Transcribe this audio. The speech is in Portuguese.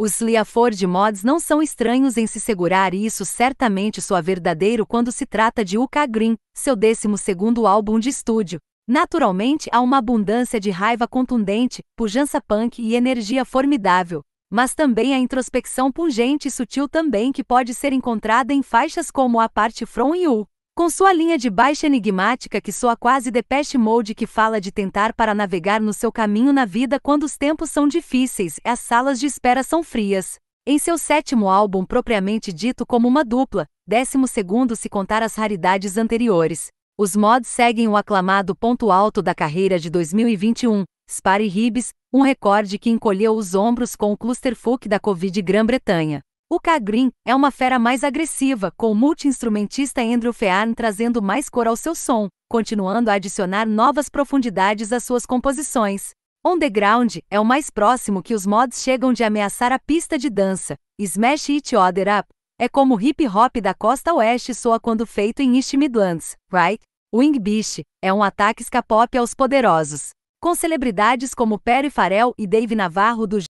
Os Leaford Mods não são estranhos em se segurar e isso certamente soa verdadeiro quando se trata de Uka Green, seu 12 segundo álbum de estúdio. Naturalmente há uma abundância de raiva contundente, pujança punk e energia formidável. Mas também a introspecção pungente e sutil também que pode ser encontrada em faixas como a parte From You. Com sua linha de baixa enigmática que soa quase Depeche Mode que fala de tentar para navegar no seu caminho na vida quando os tempos são difíceis e as salas de espera são frias. Em seu sétimo álbum propriamente dito como uma dupla, décimo segundo se contar as raridades anteriores, os mods seguem o aclamado ponto alto da carreira de 2021, Spare Ribs, um recorde que encolheu os ombros com o clusterfuck da Covid Grã-Bretanha. O K-Green é uma fera mais agressiva, com o multi-instrumentista Andrew Fearn trazendo mais cor ao seu som, continuando a adicionar novas profundidades às suas composições. Underground é o mais próximo que os mods chegam de ameaçar a pista de dança. Smash It Other Up é como o hip hop da costa oeste soa quando feito em East Midlands, right? Wing Beast é um ataque ska-pop aos poderosos. Com celebridades como Perry Farrell e Dave Navarro do